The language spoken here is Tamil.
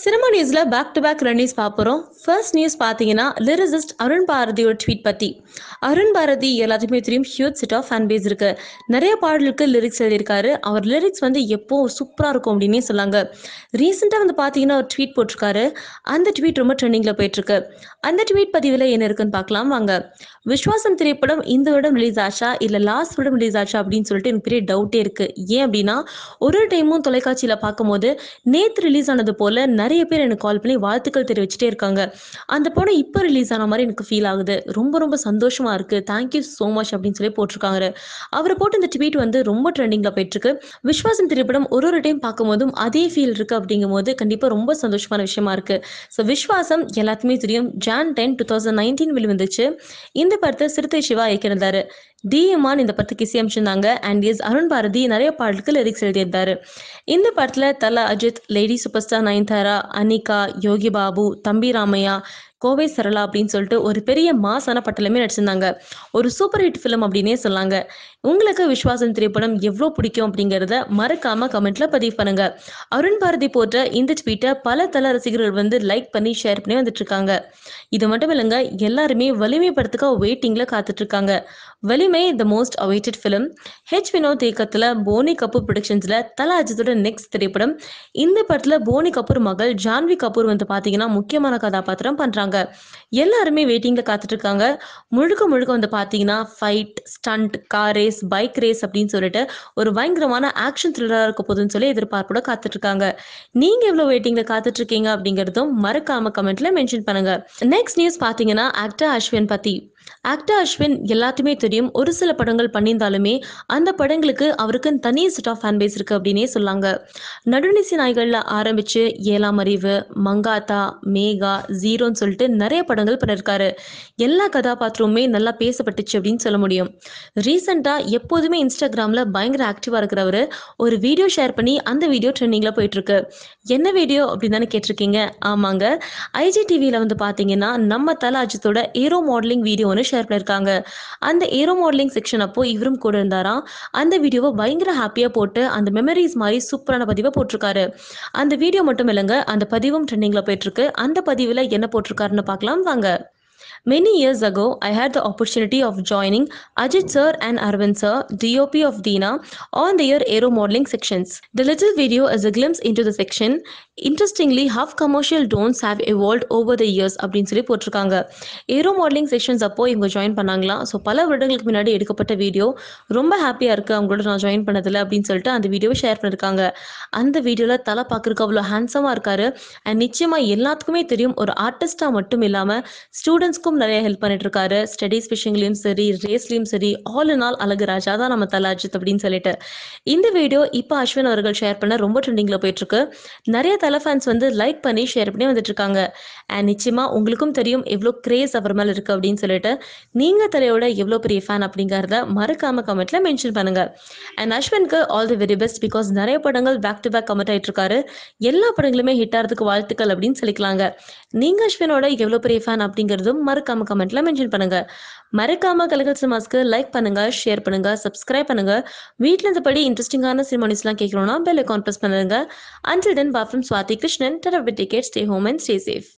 சினிமா நியூஸ்ல பேக் டு பேக் ரெண்டு நியூஸ் பார்ப்போம் ஃபர்ஸ்ட் நியூஸ் பார்த்தீங்கன்னா லிரிசிஸ்ட் அருண் பாரதியோட ட்வீட் பத்தி அருண் பாரதி எல்லாத்துக்குமே தெரியும் huge set of fan base இருக்கு நிறைய பாடலுக்கு லிரிக்ஸ் எழுதியிருக்காரு அவர் லிரிக்ஸ் வந்து எப்போ சூப்பராக இருக்கும் அப்படின்னே சொன்னாங்க ரீசெண்டா வந்து பார்த்தீங்கன்னா ஒரு ட்வீட் போட்டிருக்காரு அந்த ட்வீட் ரொம்ப ட்ரெண்டிங்கில் போயிட்டு இருக்கு அந்த ட்வீட் பதிவில் என்ன இருக்குன்னு பார்க்கலாம் வாங்க விஸ்வாசம் திரைப்படம் இந்த வருடம் ரிலீஸ் ஆச்சா இல்லை லாஸ்ட் வருடம் ரிலீஸ் ஆச்சா அப்படின்னு சொல்லிட்டு எனக்கு பெரிய டவுட்டே இருக்கு ஏன் அப்படின்னா ஒரு டைமும் தொலைக்காட்சியில் பார்க்கும்போது நேற்று ரிலீஸ் ஆனது போல நிறைய பேர் எனக்கு கால் பண்ணி வாழ்த்துக்கள் தெரிவிச்சுட்டே இருக்காங்க அந்த படம் இப்போ ரிலீஸ் ஆன மாதிரி எனக்கு ஃபீல் ஆகுது ரொம்ப ரொம்ப சந்தோஷமா இருக்கு தேங்க்யூ ஸோ மச் அப்படின்னு சொல்லி போட்டிருக்காங்க அவர் போட்டு இந்த ட்வீட் வந்து ரொம்ப ட்ரெண்டிங்ல போயிட்டு இருக்கு விஸ்வாசம் திரைப்படம் ஒரு ஒரு டைம் பார்க்கும்போதும் அதே ஃபீல் இருக்கு அப்படிங்கும் போது கண்டிப்பா ரொம்ப சந்தோஷமான விஷயமா இருக்கு ஸோ விஸ்வாசம் எல்லாத்துக்குமே தெரியும் Jan ten two thousand nineteen வெளிவந்துச்சு வந்துச்சு இந்த படத்தை சிறுத்தை சிவா இயக்கியிருந்தாரு டிஎம்மான் இந்த படத்துக்கு இசையமைச்சிருந்தாங்க அண்ட் எஸ் அருண் பாரதி நிறைய பாடல்கள் லிரிக்ஸ் எழுதியிருந்தாரு இந்த படத்தில் Thala Ajith lady super star Nayanthara Anikha Yogi Babu Thambi Ramaiah Kovai Sarala அப்படின்னு சொல்லிட்டு ஒரு பெரிய மாசான பட்டலுமே நடிச்சிருந்தாங்க ஒரு சூப்பர் ஹிட் ஃபிலிம் அப்படின்னே சொல்லாங்க உங்களுக்கு விஸ்வாசம் திரைப்படம் எவ்வளோ பிடிக்கும் அப்படிங்கிறத மறக்காம கமெண்ட்ல பதிவு பண்ணுங்க அருண் பாரதி போட்ட இந்த ட்வீட்டை பல தல ரசிகர்கள் வந்து லைக் பண்ணி ஷேர் பண்ணி வந்துட்டு இருக்காங்க இது மட்டும் இல்லைங்க எல்லாருமே வலிமை படத்துக்காக வெயிட்டிங்ல காத்துட்டு இருக்காங்க Valimai the most awaited film H Vinoth இயக்கத்தில் போனி கபூர் ப்ரொடக்ஷன்ஸில் தல அஜித்தோட நெக்ஸ்ட் திரைப்படம் இந்த படத்தில் போனி கபூர் மகள் ஜான்வி கபூர் வந்து பார்த்தீங்கன்னா முக்கியமான கதாபாத்திரம் பண்ணுறாங்க எல்லாருமே வெயிட்டிங்கில் இருக்காங்க முழுக்க முழுக்க வந்து பார்த்தீங்கன்னா fight stunt car race bike race அப்படின்னு சொல்லிட்டு ஒரு பயங்கரமான ஆக்ஷன் த்ரில்லராக இருக்க போதுன்னு சொல்லி எதிர்பார்ப்போட காத்துட்ருக்காங்க நீங்கள் எவ்வளோ வெயிட்டிங்கில் காத்துட்ருக்கீங்க அப்படிங்கிறதும் மறக்காம கமெண்ட்ல மென்ஷன் பண்ணுங்க நெக்ஸ்ட் நியூஸ் பார்த்தீங்கன்னா ஆக்டர் அஸ்வின் பத்தி ஆக்டர் அஸ்வின் எல்லாத்தையுமே தெரியும் ஒரு சில படங்கள் பண்ணியிருந்தாலுமே அந்த படங்களுக்கு அவருக்கு தனி செட் ஆஃப் ஃபேன் பேஸ் இருக்கு அப்படின்னே சொல்லாங்க நடுநிசி நாய்களில் ஆரம்பிச்சு ஏழாம் அறிவு மங்காத்தா மேகா ஜீரோன்னு சொல்லிட்டு நிறைய படங்கள் பண்ணிருக்காரு எல்லா கதாபாத்திரமுமே நல்லா பேசப்பட்டுச்சு அப்படின்னு சொல்ல முடியும் ரீசெண்டாக எப்போதுமே இன்ஸ்டாகிராமில் பயங்கர ஆக்டிவாக இருக்கிறவர் ஒரு வீடியோ ஷேர் பண்ணி அந்த வீடியோ ட்ரெண்டிங்கில் போயிட்டுருக்கு என்ன வீடியோ அப்படின்னு தானே கேட்டிருக்கீங்க ஆமாங்க ஐஜி டிவியில் வந்து பார்த்தீங்கன்னா நம்ம தல ஏரோ மாடலிங் வீடியோ ஒன்று ஷேர் பண்ணியிருக்காங்க அந்த ஏரோ மாடலிங் செக்ஷன் அப்போ இவரும் கூட இருந்தாராம் அந்த வீடியோவை பயங்கர ஹாப்பியாக போட்டு அந்த மெமரிஸ் மாதிரி சூப்பரான பதிவை போட்டிருக்காரு அந்த வீடியோ மட்டும் இல்லைங்க அந்த பதிவும் ட்ரெண்டிங்கில் போயிட்டுருக்கு அந்த பதிவில் என்ன போட்டிருக்காருன்னு பார்க்கலாம் வாங்க Many years ago, I had the opportunity of joining Ajit sir and Arvind sir, DOP of Dina, on their aero modeling sections. The little video is a glimpse into the section interestingly how commercial tones have evolve over the years அப்படின்னு சொல்லி போட்டிருக்காங்க ஏரோ மாடலிங் செக்ஷன்ஸ் அப்போ இவங்க ஜாயின் பண்ணாங்களா ஸோ பல வருடங்களுக்கு முன்னாடி எடுக்கப்பட்ட வீடியோ ரொம்ப ஹாப்பியாக இருக்குது அவங்களோட நான் ஜாயின் பண்ணதில்ல அப்படின்னு சொல்லிட்டு அந்த வீடியோவை ஷேர் பண்ணியிருக்காங்க அந்த வீடியோவில் தலை பார்க்குறக்கு அவ்வளோ ஹேண்ட்ஸமாக இருக்காரு அண்ட் நிச்சயமாக எல்லாத்துக்குமே தெரியும் ஒரு ஆர்டிஸ்டாக மட்டும் இல்லாமல் ஸ்டூடெண்ட்ஸ்க்கும் நமக்கும் நிறைய ஹெல்ப் பண்ணிட்டு இருக்காரு ஸ்டடிஸ் விஷயங்களையும் சரி ரேஸ்லயும் சரி ஆல் இன் ஆல் அழகு ராஜா தான் நம்ம தலை அஜித் அப்படின்னு சொல்லிட்டு இந்த வீடியோ இப்போ அஸ்வின் அவர்கள் ஷேர் பண்ண ரொம்ப ட்ரெண்டிங்ல போயிட்டு இருக்கு நிறைய தல ஃபேன்ஸ் வந்து லைக் பண்ணி ஷேர் பண்ணி வந்துட்டு இருக்காங்க அண்ட் நிச்சயமா உங்களுக்கும் தெரியும் எவ்வளோ கிரேஸ் அவர் மேல இருக்கு அப்படின்னு சொல்லிட்டு நீங்க தலையோட எவ்வளோ பெரிய ஃபேன் அப்படிங்கறத மறக்காம கமெண்ட்ல மென்ஷன் பண்ணுங்க அண்ட் அஸ்வின்க்கு all the very best because நிறைய படங்கள் பேக் டு பேக் கமெண்ட் ஆயிட்டு இருக்காரு எல்லா படங்களுமே ஹிட் ஆறதுக்கு வாழ்த்துக்கள் அப்படின்னு சொல்லிக்கலாங்க நீங்க அஸ்வினோட எவ்வளோ பெரிய ஃபேன் அப்படிங்கறதும் மறக்க மறக்காம கமெண்ட்ல மென்ஷன் பண்ணுங்க மறக்காம கலகல் சினிமாஸ்க்கு லைக் பண்ணுங்க ஷேர் பண்ணுங்க சப்ஸ்கிரைப் பண்ணுங்க வீட்டில் இருந்தபடி இன்ட்ரெஸ்டிங்கான எல்லாம் கேட்கணும்னா பெல் அக்கௌண்ட் பிரஸ் பண்ணுங்க until then bye from Swathi Krishnan டெரபிட் ticket stay home and stay safe